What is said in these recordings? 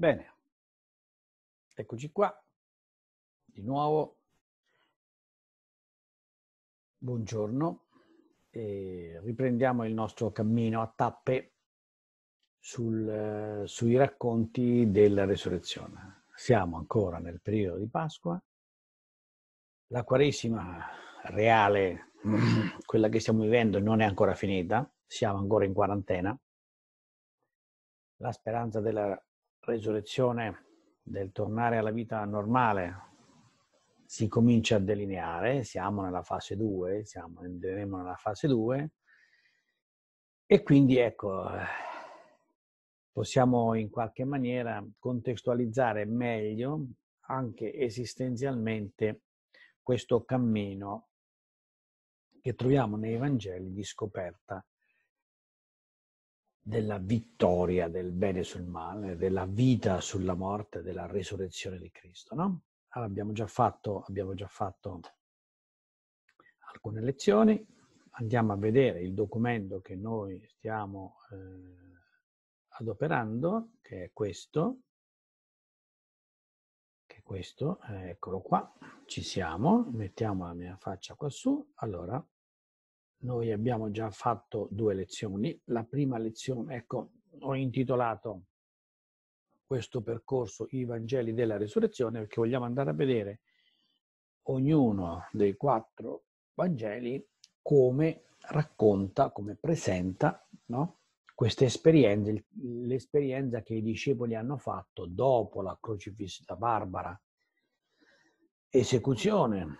Bene, eccoci qua, di nuovo. Buongiorno, e riprendiamo il nostro cammino a tappe sul, sui racconti della resurrezione. Siamo ancora nel periodo di Pasqua, la Quaresima reale, quella che stiamo vivendo, non è ancora finita, siamo ancora in quarantena. La speranza della resurrezione, del tornare alla vita normale, si comincia a delineare, siamo nella fase 2, siamo, entreremo nella fase 2 e quindi ecco, possiamo in qualche maniera contestualizzare meglio anche esistenzialmente questo cammino che troviamo nei Vangeli di scoperta della vittoria del bene sul male, della vita sulla morte, della risurrezione di Cristo, no? Allora, abbiamo già fatto, abbiamo già fatto alcune lezioni, andiamo a vedere il documento che noi stiamo eh, adoperando, che è questo, che è questo, eh, eccolo qua, ci siamo, mettiamo la mia faccia qua su, allora noi abbiamo già fatto due lezioni. La prima lezione, ecco, ho intitolato questo percorso I Vangeli della Resurrezione perché vogliamo andare a vedere ognuno dei quattro Vangeli come racconta, come presenta no? queste esperienze, l'esperienza che i discepoli hanno fatto dopo la crocifissa barbara, esecuzione,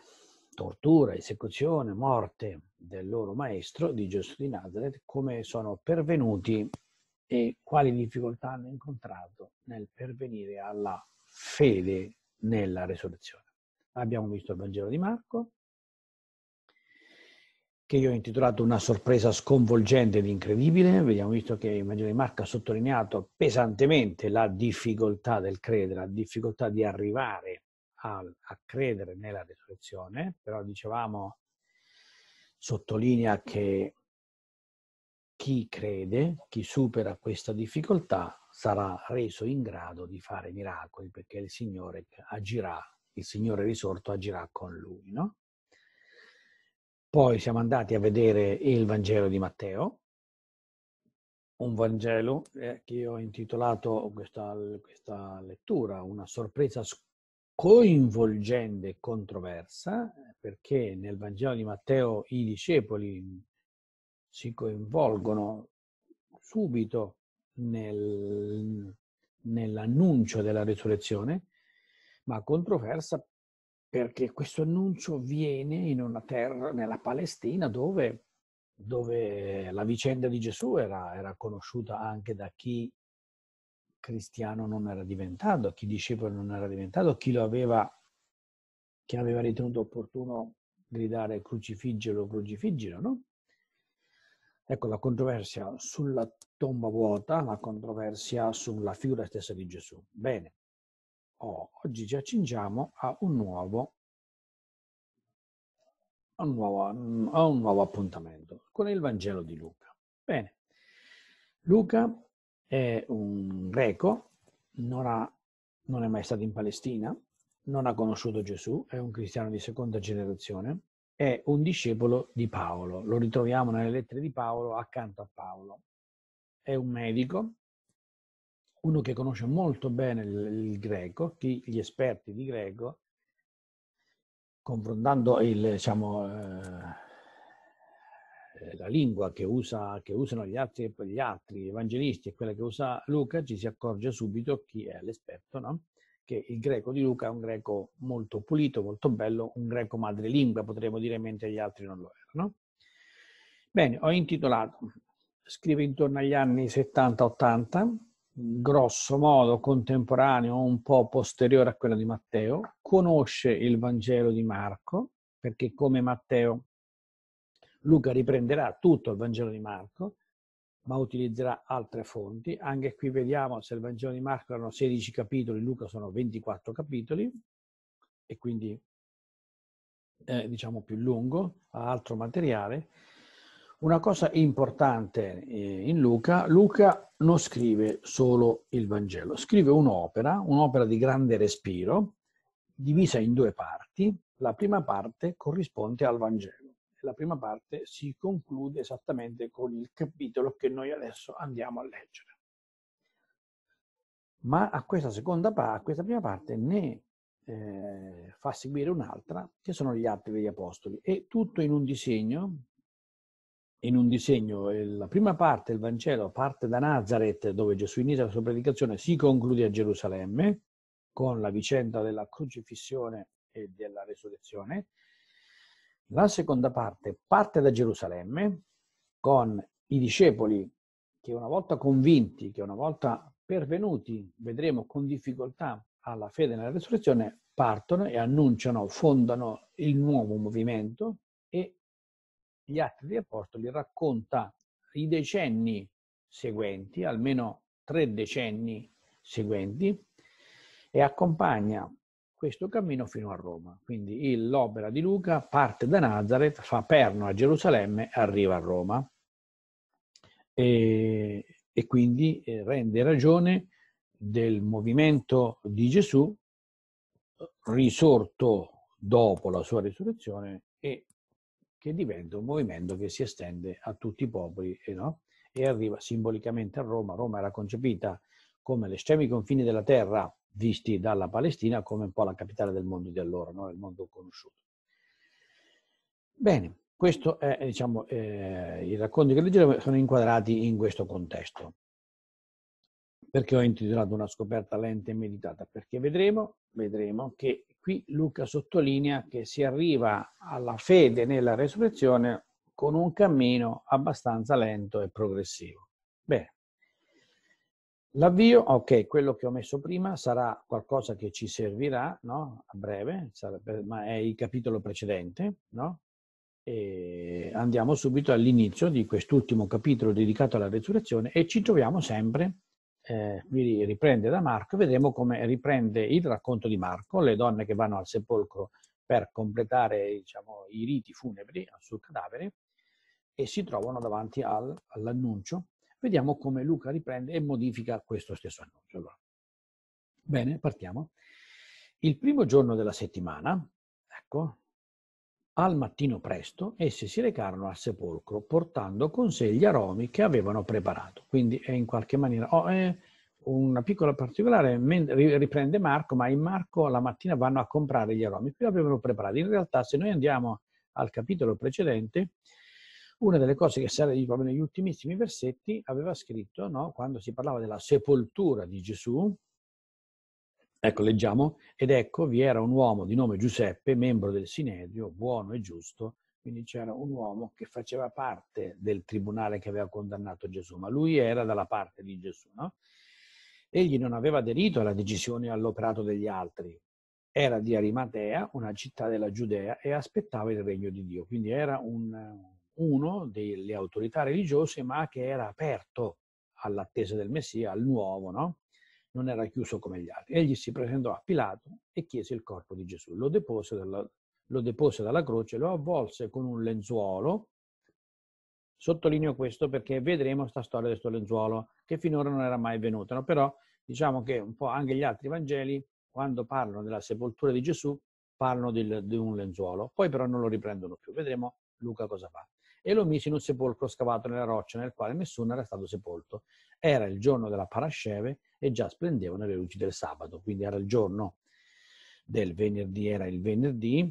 tortura, esecuzione, morte, del loro maestro, di Gesù di Nazareth, come sono pervenuti e quali difficoltà hanno incontrato nel pervenire alla fede nella resurrezione. Abbiamo visto il Vangelo di Marco, che io ho intitolato Una sorpresa sconvolgente ed incredibile. Abbiamo visto che il Vangelo di Marco ha sottolineato pesantemente la difficoltà del credere, la difficoltà di arrivare a, a credere nella resurrezione, però dicevamo sottolinea che chi crede, chi supera questa difficoltà, sarà reso in grado di fare miracoli perché il Signore agirà, il Signore risorto agirà con lui. No? Poi siamo andati a vedere il Vangelo di Matteo, un Vangelo eh, che io ho intitolato questa, questa lettura, una sorpresa coinvolgente e controversa, perché nel Vangelo di Matteo i discepoli si coinvolgono subito nel, nell'annuncio della resurrezione, ma controversa perché questo annuncio viene in una terra, nella Palestina, dove, dove la vicenda di Gesù era, era, conosciuta anche da chi cristiano non era diventato, chi discepolo non era diventato, chi lo aveva che aveva ritenuto opportuno gridare crucifiggelo, crucifiggilo, no? Ecco la controversia sulla tomba vuota, la controversia sulla figura stessa di Gesù. Bene, oh, oggi ci accingiamo a un nuovo, a un nuovo, a un nuovo appuntamento con il Vangelo di Luca. Bene, Luca è un greco, non, ha, non è mai stato in Palestina, non ha conosciuto Gesù, è un cristiano di seconda generazione, è un discepolo di Paolo. Lo ritroviamo nelle lettere di Paolo accanto a Paolo. È un medico, uno che conosce molto bene il, il greco, chi, gli esperti di greco, confrontando il, diciamo, eh, la lingua che, usa, che usano gli altri, gli altri, evangelisti e quella che usa Luca, ci si accorge subito chi è l'esperto, no? che il greco di Luca è un greco molto pulito, molto bello, un greco madrelingua, potremmo dire, mentre gli altri non lo erano. Bene, ho intitolato, scrive intorno agli anni 70-80, grosso modo contemporaneo, un po' posteriore a quello di Matteo, conosce il Vangelo di Marco, perché come Matteo Luca riprenderà tutto il Vangelo di Marco, ma utilizzerà altre fonti. Anche qui vediamo se il Vangelo di Marco erano 16 capitoli, Luca sono 24 capitoli e quindi eh, diciamo più lungo, ha altro materiale. Una cosa importante eh, in Luca, Luca non scrive solo il Vangelo, scrive un'opera, un'opera di grande respiro, divisa in due parti. La prima parte corrisponde al Vangelo la prima parte si conclude esattamente con il capitolo che noi adesso andiamo a leggere. Ma a questa seconda parte, a questa prima parte, ne eh, fa seguire un'altra, che sono gli Atti degli Apostoli. E tutto in un disegno, in un disegno, eh, la prima parte, il Vangelo, parte da Nazareth, dove Gesù inizia la sua predicazione, si conclude a Gerusalemme, con la vicenda della crocifissione e della resurrezione, la seconda parte parte da Gerusalemme con i discepoli che una volta convinti, che una volta pervenuti, vedremo con difficoltà alla fede nella risurrezione, partono e annunciano, fondano il nuovo movimento e gli Atti degli Apostoli racconta i decenni seguenti, almeno tre decenni seguenti, e accompagna questo cammino fino a Roma. Quindi l'opera di Luca parte da Nazareth, fa perno a Gerusalemme, arriva a Roma e, e quindi eh, rende ragione del movimento di Gesù risorto dopo la sua risurrezione e che diventa un movimento che si estende a tutti i popoli eh no? e arriva simbolicamente a Roma. Roma era concepita come l'estremi confini della terra visti dalla Palestina come un po' la capitale del mondo di allora, no? il mondo conosciuto. Bene, questo è diciamo, eh, i racconti che leggeremo sono inquadrati in questo contesto. Perché ho intitolato una scoperta lenta e meditata? Perché vedremo, vedremo che qui Luca sottolinea che si arriva alla fede nella resurrezione con un cammino abbastanza lento e progressivo. Bene, L'avvio, ok, quello che ho messo prima sarà qualcosa che ci servirà no? a breve, sarebbe, ma è il capitolo precedente. No? E andiamo subito all'inizio di quest'ultimo capitolo dedicato alla resurrezione e ci troviamo sempre, eh, qui riprende da Marco, vedremo come riprende il racconto di Marco, le donne che vanno al sepolcro per completare diciamo, i riti funebri sul cadavere e si trovano davanti al, all'annuncio Vediamo come Luca riprende e modifica questo stesso annuncio. Allora, bene, partiamo. Il primo giorno della settimana, ecco, al mattino presto, essi si recarono al sepolcro portando con sé gli aromi che avevano preparato. Quindi è in qualche maniera... Oh, eh, una piccola particolare, riprende Marco, ma in Marco la mattina vanno a comprare gli aromi, qui avevano preparato. In realtà se noi andiamo al capitolo precedente, una delle cose che sarà proprio negli ultimissimi versetti aveva scritto, no? quando si parlava della sepoltura di Gesù, ecco leggiamo, ed ecco vi era un uomo di nome Giuseppe, membro del Sinedrio, buono e giusto, quindi c'era un uomo che faceva parte del tribunale che aveva condannato Gesù, ma lui era dalla parte di Gesù, no? Egli non aveva aderito alla decisione e all'operato degli altri, era di Arimatea, una città della Giudea, e aspettava il regno di Dio. Quindi era un, uno delle autorità religiose, ma che era aperto all'attesa del Messia, al nuovo, no? Non era chiuso come gli altri. Egli si presentò a Pilato e chiese il corpo di Gesù. Lo depose dalla, lo depose dalla croce, lo avvolse con un lenzuolo. Sottolineo questo perché vedremo questa storia del suo lenzuolo, che finora non era mai venuta, no? però diciamo che un po' anche gli altri Vangeli, quando parlano della sepoltura di Gesù, parlano di, di un lenzuolo, poi però non lo riprendono più. Vedremo Luca cosa fa e lo mise in un sepolcro scavato nella roccia nel quale nessuno era stato sepolto. Era il giorno della parasceve e già splendevano le luci del sabato, quindi era il giorno del venerdì, era il venerdì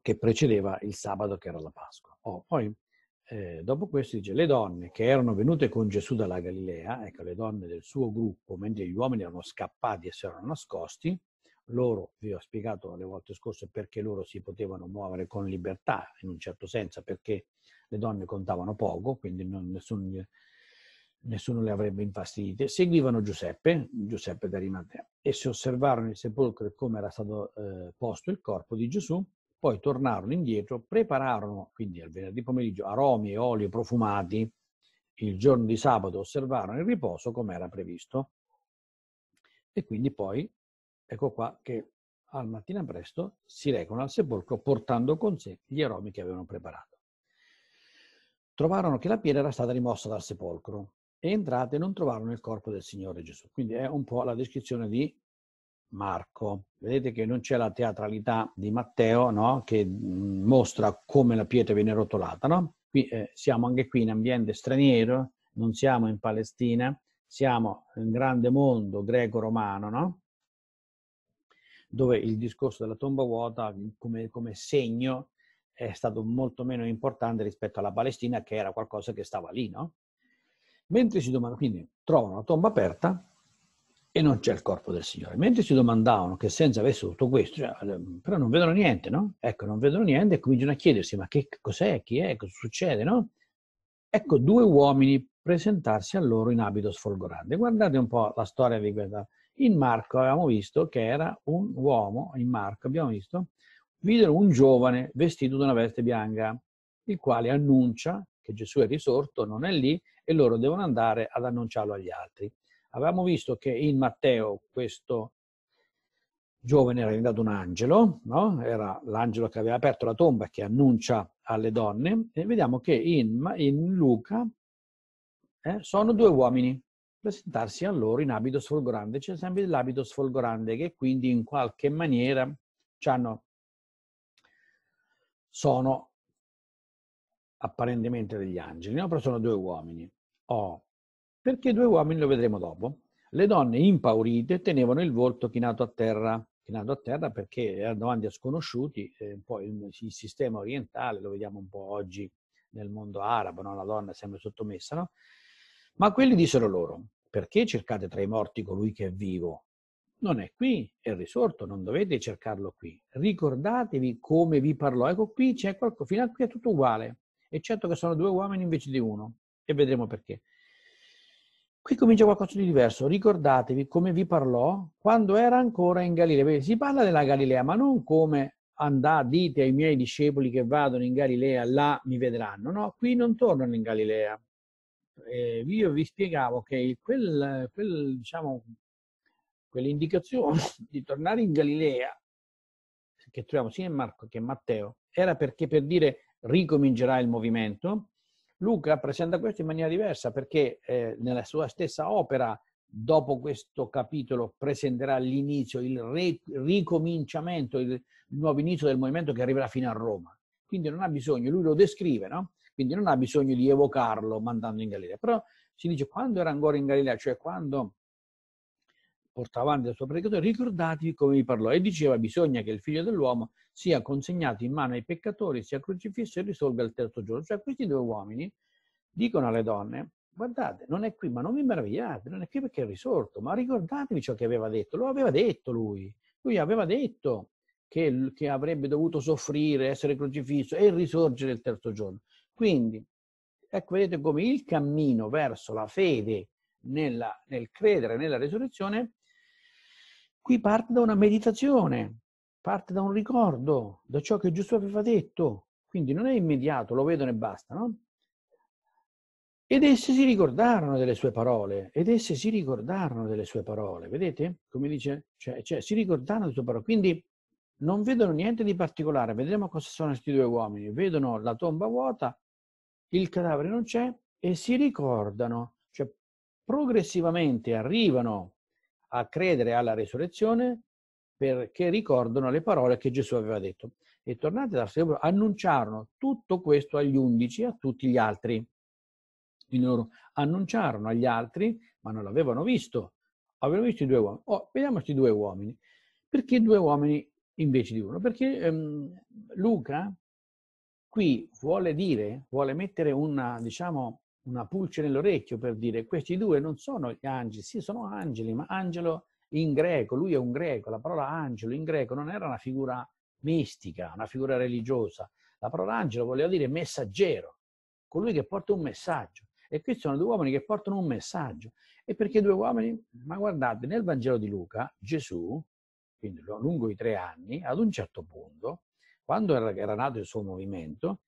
che precedeva il sabato che era la Pasqua. Oh, poi eh, dopo questo dice le donne che erano venute con Gesù dalla Galilea, ecco le donne del suo gruppo, mentre gli uomini erano scappati e si erano nascosti, loro, vi ho spiegato le volte scorse perché loro si potevano muovere con libertà, in un certo senso, perché le donne contavano poco, quindi non, nessun, nessuno le avrebbe infastidite. Seguivano Giuseppe, Giuseppe d'Arimatea, e si osservarono il sepolcro e come era stato eh, posto il corpo di Gesù, poi tornarono indietro, prepararono, quindi al venerdì pomeriggio, aromi e oli profumati, il giorno di sabato osservarono il riposo come era previsto, e quindi poi ecco qua che al mattino presto si recano al sepolcro portando con sé gli aromi che avevano preparato. Trovarono che la pietra era stata rimossa dal sepolcro e entrate non trovarono il corpo del Signore Gesù. Quindi è un po' la descrizione di Marco. Vedete che non c'è la teatralità di Matteo no? che mm, mostra come la pietra viene rotolata. No? Qui, eh, siamo anche qui in ambiente straniero, non siamo in Palestina, siamo in grande mondo greco-romano, no? dove il discorso della tomba vuota come, come segno è stato molto meno importante rispetto alla Palestina, che era qualcosa che stava lì, no? Mentre si domandavano, quindi trovano la tomba aperta e non c'è il corpo del Signore. Mentre si domandavano che senso avesse tutto questo, cioè, eh, però non vedono niente, no? Ecco, non vedono niente e cominciano a chiedersi, ma che cos'è, chi è, cosa succede, no? Ecco due uomini presentarsi a loro in abito sfolgorante. Guardate un po' la storia di questa in Marco avevamo visto che era un uomo, in Marco abbiamo visto, videro un giovane vestito di una veste bianca, il quale annuncia che Gesù è risorto, non è lì, e loro devono andare ad annunciarlo agli altri. Avevamo visto che in Matteo questo giovane era diventato un angelo, no? era l'angelo che aveva aperto la tomba e che annuncia alle donne, e vediamo che in, in Luca eh, sono due uomini, presentarsi a loro in abito sfolgorante. C'è sempre l'abito sfolgorante che quindi in qualche maniera sono apparentemente degli angeli, no? però sono due uomini. Oh, perché due uomini lo vedremo dopo. Le donne impaurite tenevano il volto chinato a terra, chinato a terra perché erano davanti a sconosciuti, eh, poi il, il, sistema orientale lo vediamo un po' oggi nel mondo arabo, no? la donna è sempre sottomessa, no? Ma quelli dissero loro, perché cercate tra i morti colui che è vivo? Non è qui, è risorto, non dovete cercarlo qui. Ricordatevi come vi parlò. Ecco qui c'è qualcosa, fino a qui è tutto uguale, eccetto che sono due uomini invece di uno, e vedremo perché. Qui comincia qualcosa di diverso. Ricordatevi come vi parlò quando era ancora in Galilea. Si parla della Galilea, ma non come andà, dite ai miei discepoli che vadono in Galilea, là mi vedranno. No, qui non tornano in Galilea, eh, io vi spiegavo che quel, quel, diciamo, quell'indicazione di tornare in Galilea, che troviamo sia in Marco che in Matteo, era perché per dire ricomincerà il movimento, Luca presenta questo in maniera diversa perché eh, nella sua stessa opera, dopo questo capitolo, presenterà l'inizio, il re, ricominciamento, il, il nuovo inizio del movimento che arriverà fino a Roma. Quindi non ha bisogno, lui lo descrive, no? quindi non ha bisogno di evocarlo mandando in Galilea. Però si dice quando era ancora in Galilea, cioè quando portava avanti la sua predicatore, ricordatevi come vi parlò e diceva bisogna che il figlio dell'uomo sia consegnato in mano ai peccatori, sia crocifisso e risolga il terzo giorno. Cioè questi due uomini dicono alle donne, guardate, non è qui, ma non vi meravigliate, non è qui perché è risorto, ma ricordatevi ciò che aveva detto, lo aveva detto lui, lui aveva detto che, che avrebbe dovuto soffrire, essere crocifisso e risorgere il terzo giorno. Quindi, ecco, vedete come il cammino verso la fede nella, nel credere nella risurrezione, qui parte da una meditazione, parte da un ricordo, da ciò che Gesù aveva detto. Quindi non è immediato, lo vedono e basta, no? Ed esse si ricordarono delle sue parole, ed esse si ricordarono delle sue parole, vedete? Come dice, cioè, cioè si ricordarono delle sue parole. Quindi non vedono niente di particolare, vedremo cosa sono questi due uomini. Vedono la tomba vuota, il cadavere non c'è e si ricordano, cioè progressivamente arrivano a credere alla resurrezione perché ricordano le parole che Gesù aveva detto. E tornate dal sepolcro, annunciarono tutto questo agli undici e a tutti gli altri. Quindi loro annunciarono agli altri, ma non l'avevano visto. Avevano visto i due uomini. Oh, vediamo questi due uomini. Perché due uomini invece di uno? Perché ehm, Luca qui vuole dire, vuole mettere una, diciamo, una pulce nell'orecchio per dire questi due non sono gli angeli, sì sono angeli, ma angelo in greco, lui è un greco, la parola angelo in greco non era una figura mistica, una figura religiosa, la parola angelo voleva dire messaggero, colui che porta un messaggio. E qui sono due uomini che portano un messaggio. E perché due uomini? Ma guardate, nel Vangelo di Luca, Gesù, quindi lungo i tre anni, ad un certo punto, quando era nato il suo movimento,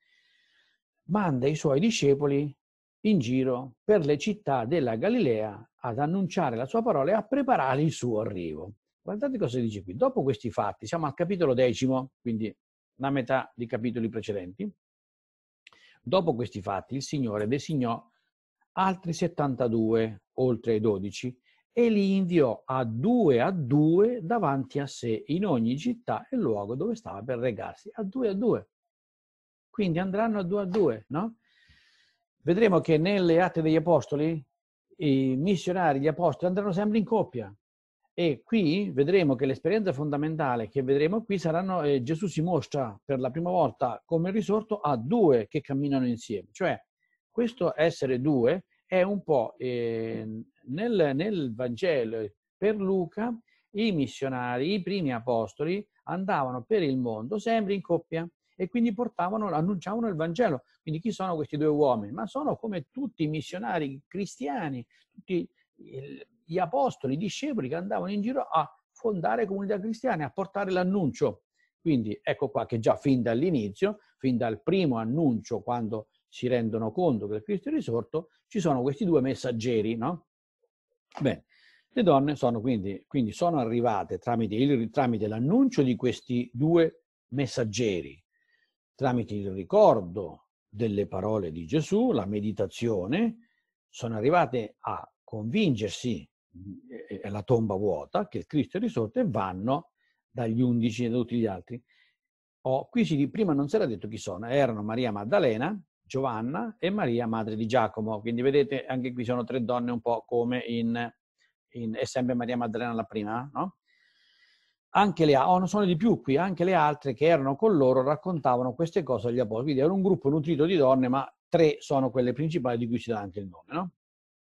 manda i suoi discepoli in giro per le città della Galilea ad annunciare la sua parola e a preparare il suo arrivo. Guardate cosa dice qui. Dopo questi fatti, siamo al capitolo decimo, quindi la metà dei capitoli precedenti. Dopo questi fatti, il Signore designò altri 72, oltre ai 12, e li inviò a due a due davanti a sé in ogni città e luogo dove stava per regarsi, a due a due. Quindi andranno a due a due, no? Vedremo che nelle Atti degli Apostoli i missionari, gli apostoli andranno sempre in coppia. E qui vedremo che l'esperienza fondamentale che vedremo qui saranno eh, Gesù si mostra per la prima volta come risorto a due che camminano insieme. Cioè, questo essere due è un po' eh, nel, nel Vangelo eh, per Luca i missionari, i primi apostoli, andavano per il mondo sempre in coppia e quindi portavano, annunciavano il Vangelo. Quindi chi sono questi due uomini? Ma sono come tutti i missionari cristiani, tutti gli apostoli, i discepoli che andavano in giro a fondare comunità cristiane, a portare l'annuncio. Quindi ecco qua che già fin dall'inizio, fin dal primo annuncio, quando si rendono conto che il Cristo è risorto, ci sono questi due messaggeri, no? Bene, le donne sono quindi, quindi sono arrivate tramite, il, tramite l'annuncio di questi due messaggeri, tramite il ricordo delle parole di Gesù, la meditazione, sono arrivate a convincersi, eh, eh, la tomba vuota, che Cristo è risorto e vanno dagli undici e da tutti gli altri. Oh, qui si, prima non si era detto chi sono, erano Maria Maddalena, Giovanna e Maria, madre di Giacomo. Quindi vedete, anche qui sono tre donne un po' come in... in è sempre Maria Maddalena la prima, no? Anche le, oh, non sono di più qui, anche le altre che erano con loro raccontavano queste cose agli apostoli. Quindi era un gruppo nutrito di donne, ma tre sono quelle principali di cui si dà anche il nome, no?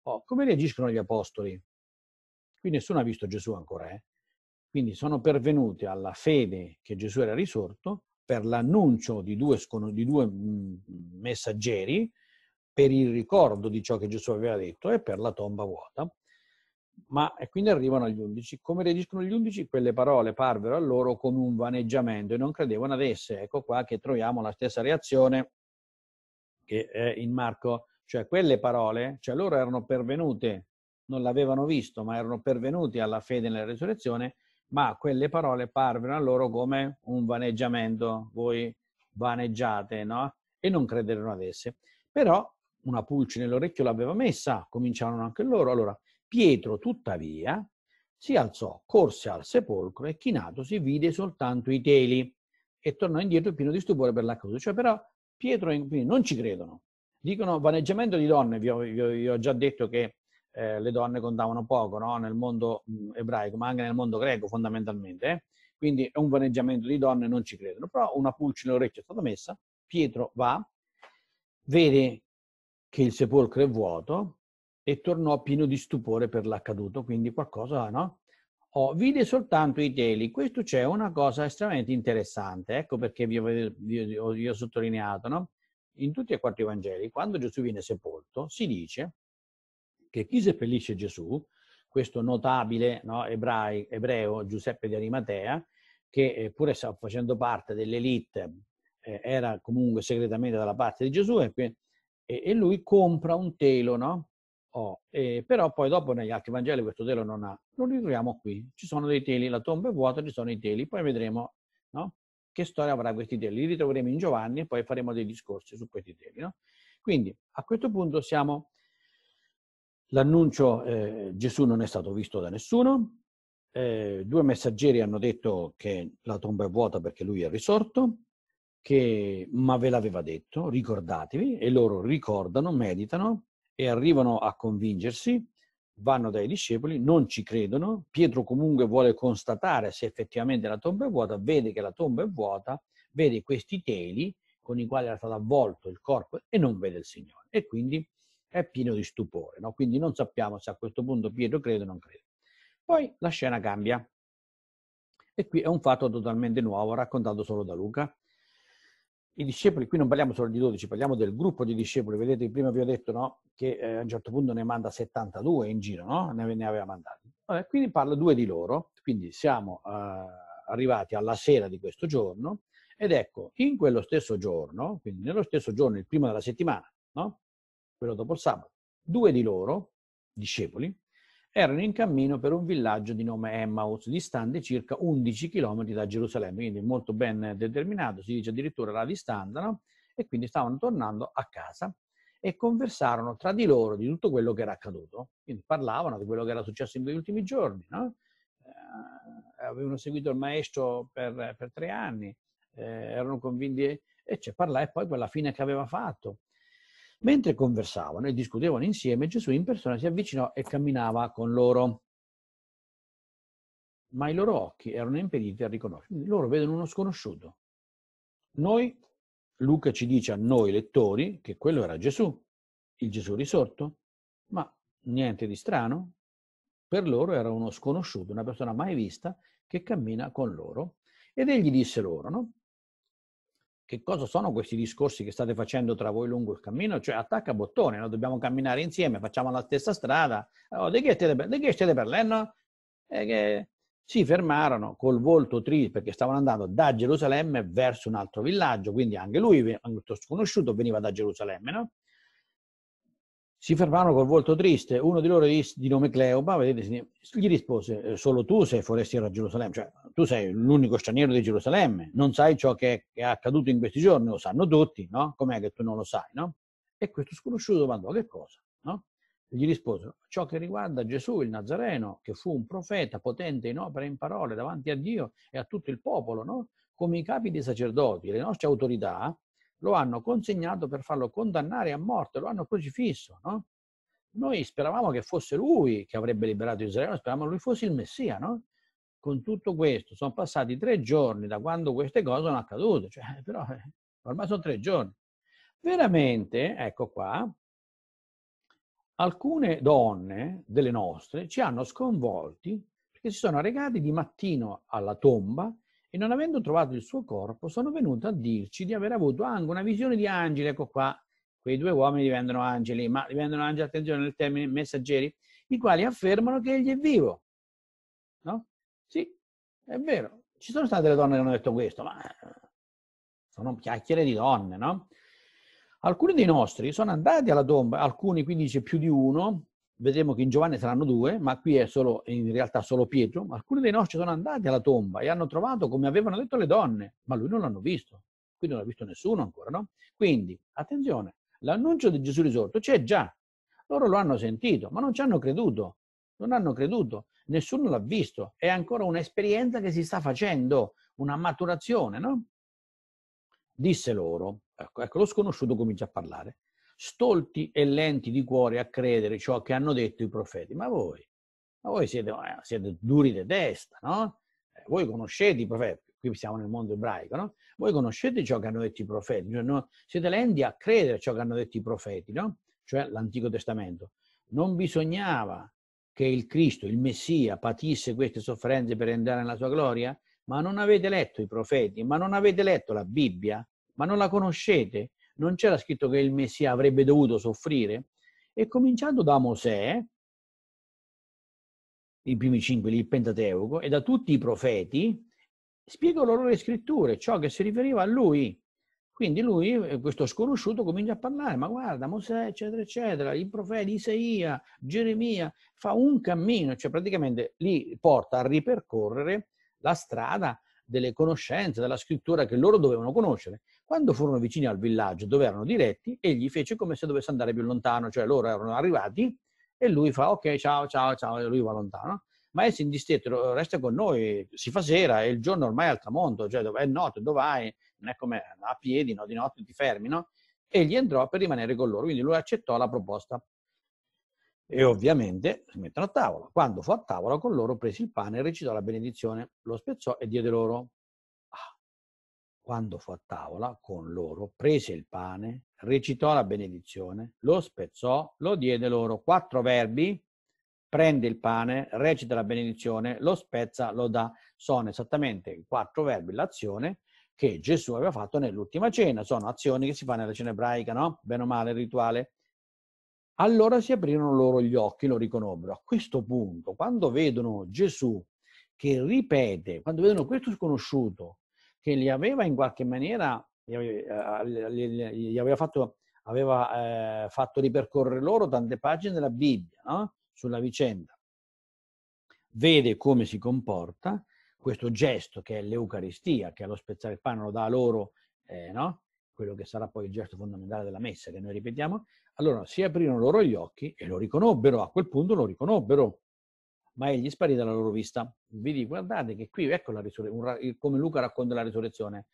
Oh, come reagiscono gli apostoli? Qui nessuno ha visto Gesù ancora, eh? Quindi sono pervenuti alla fede che Gesù era risorto per l'annuncio di due, di due mm, messaggeri, per il ricordo di ciò che Gesù aveva detto e per la tomba vuota. Ma e quindi arrivano agli undici. Come reagiscono gli undici? Quelle parole parvero a loro come un vaneggiamento e non credevano ad esse. Ecco qua che troviamo la stessa reazione che è in Marco. Cioè quelle parole, cioè loro erano pervenute, non l'avevano visto, ma erano pervenute alla fede nella resurrezione ma quelle parole parvero a loro come un vaneggiamento, voi vaneggiate, no? E non crederono ad esse. Però una pulce nell'orecchio l'aveva messa, cominciarono anche loro. Allora, Pietro, tuttavia, si alzò, corse al sepolcro e chinatosi vide soltanto i teli e tornò indietro pieno di stupore per la l'accaduto. Cioè, però, Pietro e non ci credono. Dicono vaneggiamento di donne, vi ho, vi ho già detto che eh, le donne contavano poco no? nel mondo mm, ebraico, ma anche nel mondo greco fondamentalmente. Eh? Quindi è un vaneggiamento di donne, non ci credono. Però una pulce nell'orecchio è stata messa, Pietro va, vede che il sepolcro è vuoto e tornò pieno di stupore per l'accaduto, quindi qualcosa, no? Oh, vide soltanto i teli. Questo c'è una cosa estremamente interessante, ecco perché vi ho, vi ho, vi ho sottolineato, no? In tutti e quattro i Vangeli, quando Gesù viene sepolto, si dice che chi seppellisce Gesù, questo notabile no, ebrai, ebreo Giuseppe di Arimatea, che eh, pure facendo parte dell'elite eh, era comunque segretamente dalla parte di Gesù e, e, lui compra un telo, no? Oh, eh, però poi dopo negli altri Vangeli questo telo non ha. non Lo ritroviamo qui. Ci sono dei teli, la tomba è vuota, ci sono i teli, poi vedremo no? che storia avrà questi teli. Li ritroveremo in Giovanni e poi faremo dei discorsi su questi teli. No? Quindi a questo punto siamo L'annuncio eh, Gesù non è stato visto da nessuno, eh, due messaggeri hanno detto che la tomba è vuota perché lui è risorto, che, ma ve l'aveva detto, ricordatevi, e loro ricordano, meditano e arrivano a convincersi, vanno dai discepoli, non ci credono, Pietro comunque vuole constatare se effettivamente la tomba è vuota, vede che la tomba è vuota, vede questi teli con i quali era stato avvolto il corpo e non vede il Signore. E quindi è pieno di stupore, no? quindi non sappiamo se a questo punto Pietro crede o non crede. Poi la scena cambia e qui è un fatto totalmente nuovo, raccontato solo da Luca. I discepoli, qui non parliamo solo di 12, parliamo del gruppo di discepoli, vedete prima vi ho detto no? che eh, a un certo punto ne manda 72 in giro, no? ne, ne, aveva mandati. Allora, quindi parla due di loro, quindi siamo eh, arrivati alla sera di questo giorno ed ecco, in quello stesso giorno, quindi nello stesso giorno, il primo della settimana, no? quello dopo il sabato. Due di loro, discepoli, erano in cammino per un villaggio di nome Emmaus, distante circa 11 km da Gerusalemme, quindi molto ben determinato, si dice addirittura la distanza, no? e quindi stavano tornando a casa e conversarono tra di loro di tutto quello che era accaduto. Quindi parlavano di quello che era successo in quegli ultimi giorni, no? eh, avevano seguito il maestro per, per tre anni, eh, erano convinti, e cioè, parlare poi quella fine che aveva fatto. Mentre conversavano e discutevano insieme, Gesù in persona si avvicinò e camminava con loro. Ma i loro occhi erano impediti a riconoscere. Loro vedono uno sconosciuto. Noi, Luca ci dice a noi lettori che quello era Gesù, il Gesù risorto, ma niente di strano. Per loro era uno sconosciuto, una persona mai vista che cammina con loro. Ed egli disse loro, no? che cosa sono questi discorsi che state facendo tra voi lungo il cammino? Cioè attacca bottone, no? dobbiamo camminare insieme, facciamo la stessa strada. Allora, oh, di che state parlando? E che si fermarono col volto triste perché stavano andando da Gerusalemme verso un altro villaggio, quindi anche lui, anche sconosciuto, veniva da Gerusalemme, no? Si fermarono col volto triste, uno di loro di nome Cleoba, vedete, gli rispose, eh, solo tu sei forestiero a Gerusalemme, cioè tu sei l'unico straniero di Gerusalemme, non sai ciò che è, accaduto in questi giorni, lo sanno tutti, no? Com'è che tu non lo sai, no? E questo sconosciuto domandò che cosa, no? Gli risposero, ciò che riguarda Gesù il Nazareno, che fu un profeta potente in opera e in parole davanti a Dio e a tutto il popolo, no? Come i capi dei sacerdoti le nostre autorità, lo hanno consegnato per farlo condannare a morte, lo hanno crocifisso, no? Noi speravamo che fosse lui che avrebbe liberato Israele, speravamo che lui fosse il Messia, no? Con tutto questo sono passati tre giorni da quando queste cose sono accadute, cioè, però eh, ormai sono tre giorni. Veramente, ecco qua, alcune donne delle nostre ci hanno sconvolti perché si sono recati di mattino alla tomba e non avendo trovato il suo corpo sono venuto a dirci di aver avuto anche una visione di angeli, ecco qua, quei due uomini diventano angeli, ma diventano angeli, attenzione nel termine, messaggeri, i quali affermano che egli è vivo. No? Sì, è vero. Ci sono state le donne che hanno detto questo, ma eh, sono chiacchiere di donne, no? Alcuni dei nostri sono andati alla tomba, alcuni qui dice più di uno, vedremo che in Giovanni saranno due, ma qui è solo, in realtà solo Pietro, alcuni dei nostri sono andati alla tomba e hanno trovato come avevano detto le donne, ma lui non l'hanno visto, qui non l'ha visto nessuno ancora, no? Quindi, attenzione, l'annuncio di Gesù risorto c'è già, loro lo hanno sentito, ma non ci hanno creduto, non hanno creduto, nessuno l'ha visto, è ancora un'esperienza che si sta facendo, una maturazione, no? Disse loro, ecco, ecco lo sconosciuto comincia a parlare, stolti e lenti di cuore a credere ciò che hanno detto i profeti. Ma voi, ma voi siete, eh, siete duri di testa, no? Eh, voi conoscete i profeti, qui siamo nel mondo ebraico, no? Voi conoscete ciò che hanno detto i profeti, cioè, no? siete lenti a credere ciò che hanno detto i profeti, no? Cioè l'Antico Testamento. Non bisognava che il Cristo, il Messia, patisse queste sofferenze per entrare nella sua gloria? Ma non avete letto i profeti? Ma non avete letto la Bibbia? Ma non la conoscete? non c'era scritto che il Messia avrebbe dovuto soffrire? E cominciando da Mosè, i primi cinque, il Pentateuco, e da tutti i profeti, spiega loro le scritture, ciò che si riferiva a lui. Quindi lui, eh, questo sconosciuto, comincia a parlare, ma guarda, Mosè, eccetera, eccetera, i profeti, Isaia, Geremia, fa un cammino, cioè praticamente li porta a ripercorrere la strada delle conoscenze, della scrittura che loro dovevano conoscere. Quando furono vicini al villaggio dove erano diretti, egli fece come se dovesse andare più lontano, cioè loro erano arrivati e lui fa ok, ciao, ciao, ciao, e lui va lontano. Ma essi indistettero, resta con noi, si fa sera e il giorno ormai è al tramonto, cioè è notte, dove vai? Non è come a piedi, no? di notte ti fermi, no? Egli entrò per rimanere con loro, quindi lui accettò la proposta. E ovviamente si mettono a tavola. Quando fu a tavola con loro, prese il pane, recitò la benedizione, lo spezzò e diede loro. Ah! Quando fu a tavola con loro, prese il pane, recitò la benedizione, lo spezzò, lo diede loro. Quattro verbi prende il pane, recita la benedizione, lo spezza, lo dà. Sono esattamente i quattro verbi, l'azione che Gesù aveva fatto nell'ultima cena. Sono azioni che si fanno nella cena ebraica, no? Bene o male, il rituale. Allora si aprirono loro gli occhi, lo riconobbero. A questo punto, quando vedono Gesù che ripete, quando vedono questo sconosciuto che li aveva in qualche maniera, eh, gli aveva fatto, aveva, eh, fatto ripercorrere loro tante pagine della Bibbia no? sulla vicenda, vede come si comporta questo gesto che è l'Eucaristia, che allo spezzare il pane lo dà loro, eh, no? quello che sarà poi il gesto fondamentale della messa che noi ripetiamo, allora si aprirono loro gli occhi e lo riconobbero, a quel punto lo riconobbero, ma egli sparì dalla loro vista. Vi dico, guardate che qui, ecco la risurrezione, come Luca racconta la risurrezione,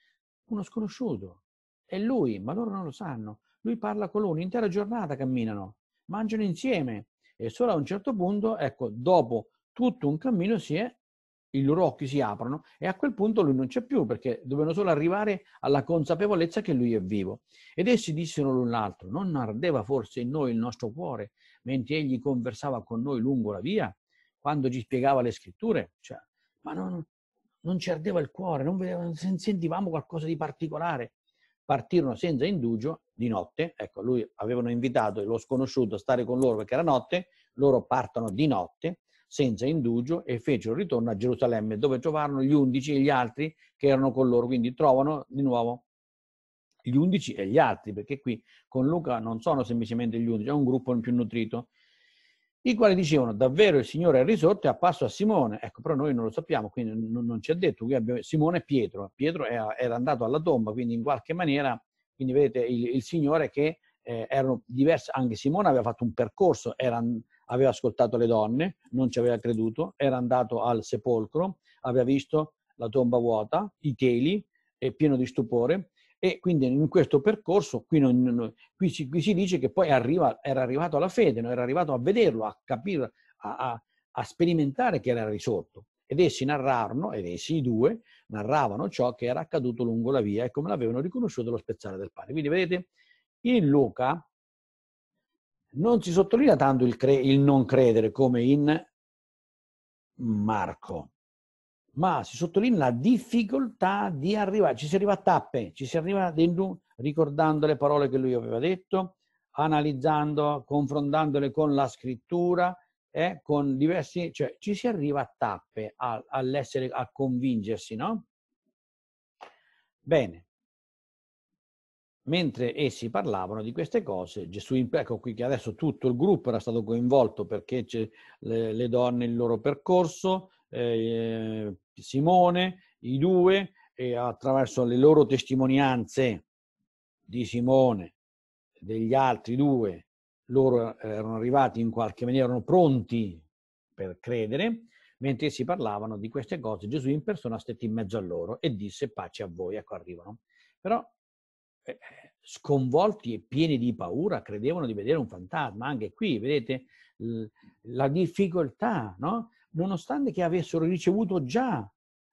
uno sconosciuto, è lui, ma loro non lo sanno. Lui parla con loro, un'intera giornata camminano, mangiano insieme e solo a un certo punto, ecco, dopo tutto un cammino si è i loro occhi si aprono e a quel punto lui non c'è più perché dovevano solo arrivare alla consapevolezza che lui è vivo. Ed essi dissero l'un l'altro, non ardeva forse in noi il nostro cuore mentre egli conversava con noi lungo la via, quando ci spiegava le scritture? Cioè, ma non, non ci ardeva il cuore, non, vedeva, non sentivamo qualcosa di particolare. Partirono senza indugio di notte, ecco, lui avevano invitato lo sconosciuto a stare con loro perché era notte, loro partono di notte senza indugio e fecero ritorno a Gerusalemme dove trovarono gli undici e gli altri che erano con loro. Quindi trovano di nuovo gli undici e gli altri, perché qui con Luca non sono semplicemente gli undici, è un gruppo più nutrito i quali dicevano davvero il Signore è risorto e apparso a Simone. Ecco, però noi non lo sappiamo, quindi non, ci ha detto Qui abbiamo, Simone e Pietro. Pietro era andato alla tomba, quindi in qualche maniera, quindi vedete il, il Signore che eh, erano diversi, anche Simone aveva fatto un percorso, era, aveva ascoltato le donne, non ci aveva creduto, era andato al sepolcro, aveva visto la tomba vuota, i teli, pieno di stupore, e quindi in questo percorso qui, non, qui, si, qui si, dice che poi arriva, era arrivato alla fede, non era arrivato a vederlo, a capire, a, a, a sperimentare che era risorto. Ed essi narrarono, ed essi i due, narravano ciò che era accaduto lungo la via e come l'avevano riconosciuto lo spezzale del pane. Quindi vedete, in Luca non si sottolinea tanto il, cre- il non credere come in Marco, ma si sottolinea la difficoltà di arrivare, ci si arriva a tappe, ci si arriva dentro, ricordando le parole che lui aveva detto, analizzando, confrontandole con la scrittura, eh, con diversi, cioè ci si arriva a tappe a, all'essere, a convincersi, no? Bene, Mentre essi parlavano di queste cose, Gesù, ecco qui che adesso tutto il gruppo era stato coinvolto perché le, le, donne, il loro percorso, eh, Simone, i due, e attraverso le loro testimonianze di Simone, degli altri due, loro eh, erano arrivati in qualche maniera, erano pronti per credere, mentre essi parlavano di queste cose, Gesù in persona stette in mezzo a loro e disse pace a voi, ecco arrivano. Però eh, sconvolti e pieni di paura, credevano di vedere un fantasma. Anche qui, vedete, la difficoltà, no? nonostante che avessero ricevuto già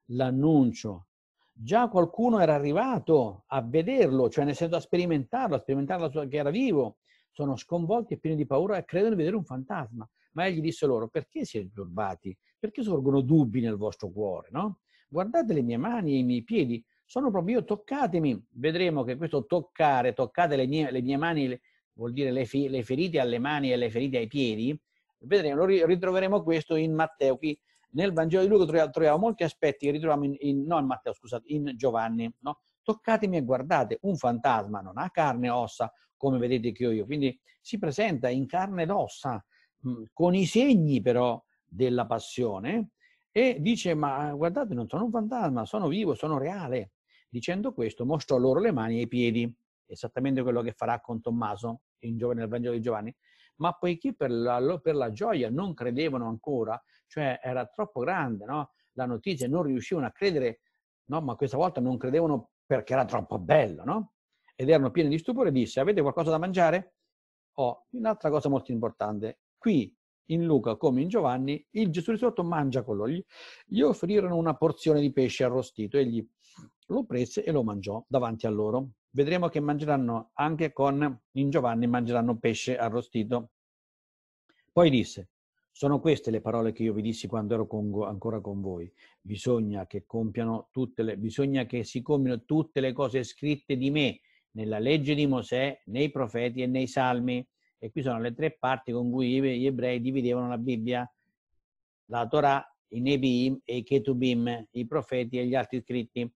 l'annuncio, già qualcuno era arrivato a vederlo, cioè nel senso a sperimentarlo, a sperimentarlo che era vivo, sono sconvolti e pieni di paura e credono di vedere un fantasma. Ma egli disse loro, perché siete turbati? Perché sorgono dubbi nel vostro cuore, no? Guardate le mie mani e i miei piedi, sono proprio io, toccatemi. Vedremo che questo toccare, toccate le mie, le mie mani, vuol dire le, fi, le, ferite alle mani e le ferite ai piedi, vedremo, ritroveremo questo in Matteo. Qui nel Vangelo di Luca troviamo, troviamo molti aspetti che ritroviamo in, in, no, in Matteo, scusate, in Giovanni. No? Toccatemi e guardate, un fantasma non ha carne e ossa, come vedete che ho io. Quindi si presenta in carne ed ossa, mm, con i segni però della passione, e dice, ma guardate, non sono un fantasma, sono vivo, sono reale Dicendo questo, mostrò loro le mani e i piedi, esattamente quello che farà con Tommaso, in giovane nel Vangelo di Giovanni, ma poiché per la, per la, gioia non credevano ancora, cioè era troppo grande no? la notizia, non riuscivano a credere, no? ma questa volta non credevano perché era troppo bello, no? ed erano pieni di stupore, disse, avete qualcosa da mangiare? Oh, un'altra cosa molto importante, qui in Luca come in Giovanni, il Gesù risorto mangia con loro. Gli offrirono una porzione di pesce arrostito, e egli lo prese e lo mangiò davanti a loro. Vedremo che mangeranno anche con, in Giovanni, mangeranno pesce arrostito. Poi disse, sono queste le parole che io vi dissi quando ero con, ancora con voi. Bisogna che, le, bisogna che si compiano tutte le cose scritte di me nella legge di Mosè, nei profeti e nei salmi. E qui sono le tre parti con cui gli ebrei dividevano la Bibbia, la Torah, i Nebim e i Ketubim, i profeti e gli altri scritti.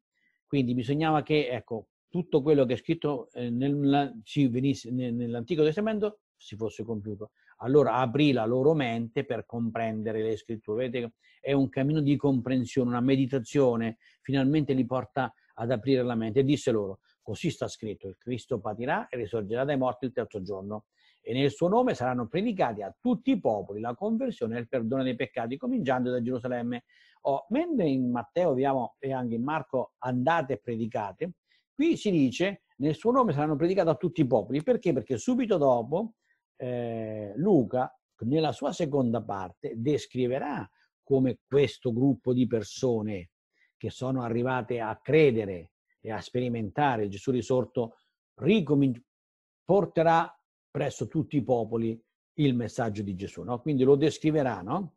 Quindi bisognava che ecco, tutto quello che è scritto eh, nell'Antico Testamento si fosse compiuto. Allora aprì la loro mente per comprendere le scritture. Vedete, è un cammino di comprensione, una meditazione, finalmente li porta ad aprire la mente. E disse loro, così sta scritto, il Cristo patirà e risorgerà dai morti il terzo giorno. E nel suo nome saranno predicati a tutti i popoli la conversione e il perdono dei peccati, cominciando da Gerusalemme. Oh, mentre in Matteo vediamo, e anche in Marco andate e predicate, qui si dice nel suo nome saranno predicati a tutti i popoli. Perché? Perché subito dopo eh, Luca, nella sua seconda parte, descriverà come questo gruppo di persone che sono arrivate a credere e a sperimentare Gesù risorto ricomin- porterà presso tutti i popoli il messaggio di Gesù. No? Quindi lo descriverà, no?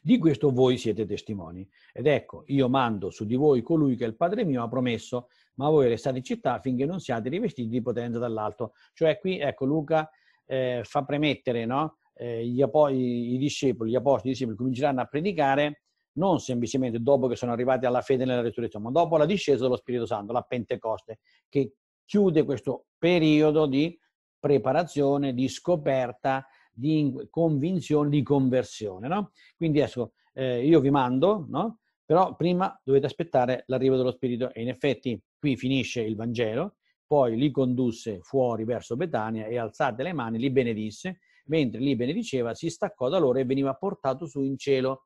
Di questo voi siete testimoni. Ed ecco, io mando su di voi colui che il Padre mio ha promesso, ma voi restate in città finché non siate rivestiti di potenza dall'alto. Cioè qui, ecco, Luca eh, fa premettere, no? eh, gli apo- i discepoli, gli apostoli, i discepoli cominceranno a predicare non semplicemente dopo che sono arrivati alla fede nella resurrezione, ma dopo la discesa dello Spirito Santo, la Pentecoste, che chiude questo periodo di preparazione, di scoperta di convinzione, di conversione. No? Quindi adesso eh, io vi mando, no? però prima dovete aspettare l'arrivo dello Spirito e in effetti qui finisce il Vangelo, poi li condusse fuori verso Betania e alzate le mani li benedisse, mentre li benediceva si staccò da loro e veniva portato su in cielo.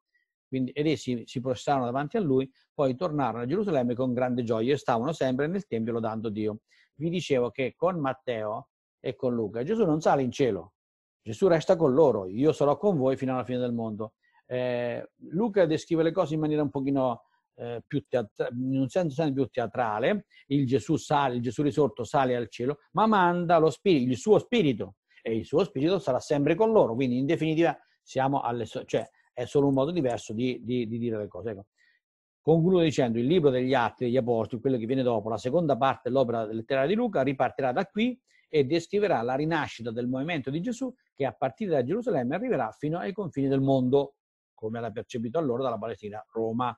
Quindi, ed essi si prostrarono davanti a lui, poi tornarono a Gerusalemme con grande gioia e stavano sempre nel Tempio lodando Dio. Vi dicevo che con Matteo e con Luca Gesù non sale in cielo, Gesù resta con loro, io sarò con voi fino alla fine del mondo. Eh, Luca descrive le cose in maniera un pochino eh, più teatrale, in un senso più teatrale, il Gesù sale, il Gesù risorto sale al cielo, ma manda lo spirito, il suo spirito e il suo spirito sarà sempre con loro. Quindi in definitiva siamo alle, so- cioè è solo un modo diverso di, di, di dire le cose. Ecco. Concludo dicendo il libro degli Atti degli Apostoli, quello che viene dopo, la seconda parte dell'opera letteraria di Luca, ripartirà da qui e descriverà la rinascita del movimento di Gesù che a partire da Gerusalemme arriverà fino ai confini del mondo, come era percepito allora dalla Palestina Roma.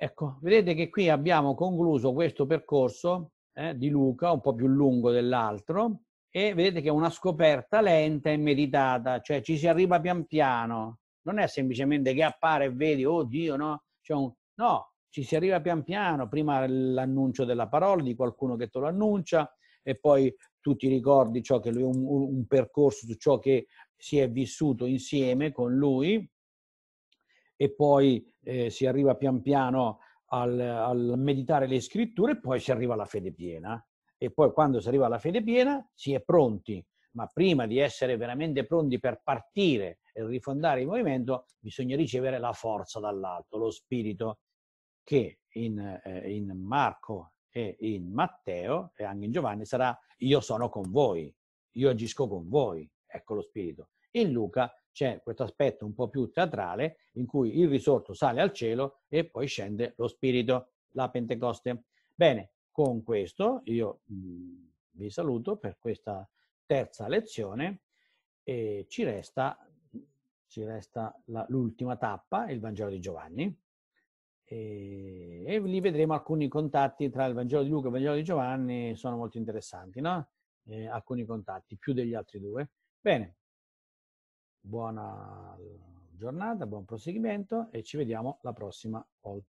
Ecco, vedete che qui abbiamo concluso questo percorso eh, di Luca, un po' più lungo dell'altro, e vedete che è una scoperta lenta e meditata, cioè ci si arriva pian piano, non è semplicemente che appare e vedi, oh Dio, no? Cioè un, no, ci si arriva pian piano, prima l'annuncio della parola di qualcuno che te lo annuncia, e poi tu ti ricordi ciò che lui, un, un percorso su ciò che si è vissuto insieme con lui e poi eh, si arriva pian piano al, al, meditare le scritture e poi si arriva alla fede piena. E poi quando si arriva alla fede piena si è pronti, ma prima di essere veramente pronti per partire e rifondare il movimento bisogna ricevere la forza dall'alto, lo spirito che in, eh, in Marco e in Matteo e anche in Giovanni sarà io sono con voi, io agisco con voi, ecco lo spirito. In Luca c'è questo aspetto un po' più teatrale in cui il risorto sale al cielo e poi scende lo spirito, la Pentecoste. Bene, con questo io mm, vi saluto per questa terza lezione e ci resta, ci resta la, l'ultima tappa, il Vangelo di Giovanni. E, e, lì vedremo alcuni contatti tra il Vangelo di Luca e il Vangelo di Giovanni, sono molto interessanti, no? Eh, alcuni contatti, più degli altri due. Bene, buona giornata, buon proseguimento e ci vediamo la prossima volta.